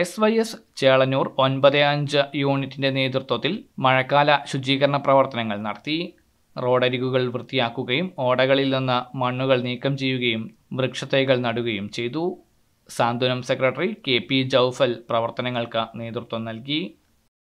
S Y S Chelannur ഒൻപത് അഞ്ച് യൂണിറ്റിന്റെ നേതൃത്വത്തിൽ മഴക്കാല ശുചീകരണ പ്രവർത്തനങ്ങൾ നടത്തി റോഡരികുകൾ വൃത്തിയാക്കുകയും ഓടകളിൽ നിന്ന് മണ്ണുകൾ നീക്കം ചെയ്യുകയും വൃക്ഷത്തൈകൾ നടുകയും ചെയ്തു Santhwanam secretary K P Jaufal പ്രവർത്തനങ്ങൾക്ക് നേതൃത്വം നൽകി